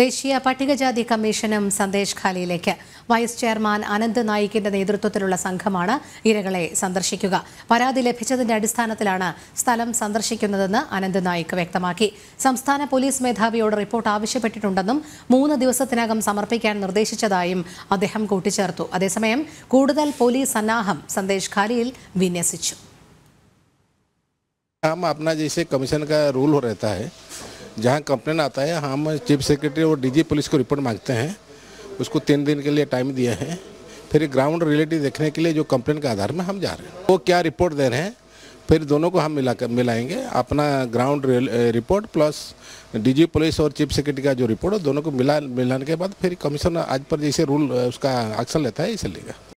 ദേശീയ പട്ടികജാതി കമ്മീഷനും സന്ദേശ് ഖാലിയിലേക്ക് വൈസ് ചെയർമാൻ അനന്ത് നായിക്കിന്റെ നേതൃത്വത്തിലുള്ള സംഘമാണ് ഇരകളെ സന്ദർശിക്കുക പരാതി ലഭിച്ചതിന്റെ അടിസ്ഥാനത്തിലാണ് സ്ഥലം സന്ദർശിക്കുന്നതെന്ന് അനന്ത് നായിക്ക് വ്യക്തമാക്കി സംസ്ഥാന പോലീസ് മേധാവിയോട് റിപ്പോർട്ട് ആവശ്യപ്പെട്ടിട്ടുണ്ടെന്നും മൂന്ന് ദിവസത്തിനകം സമർപ്പിക്കാൻ നിർദ്ദേശിച്ചതായും അദ്ദേഹം കൂട്ടിച്ചേർത്തു അതേസമയം കൂടുതൽ പോലീസ് സന്നാഹം സന്ദേശ് ഖാലിയിൽ വിന്യസിച്ചു का रूल हो रहता है जहाँ कंप्लेन आता है हम चीफ सेक्रेटरी और डीजी पुलिस को रिपोर्ट मांगते हैं उसको तीन दिन के लिए टाइम दिया है फिर ग्राउंड रिलेटिव देखने के लिए जो कंप्लेन के आधार में हम जा रहे हैं वो क्या रिपोर्ट दे रहे हैं फिर दोनों को हम मिला कर, मिलाएंगे अपना ground report plus DG police और चीफ सेक्रेटरी का जो रिपोर्ट है दोनों को मिला मिलाने के बाद फिर कमीशन आज पर जैसे रूल उसका एक्शन लेता है इसे लेगा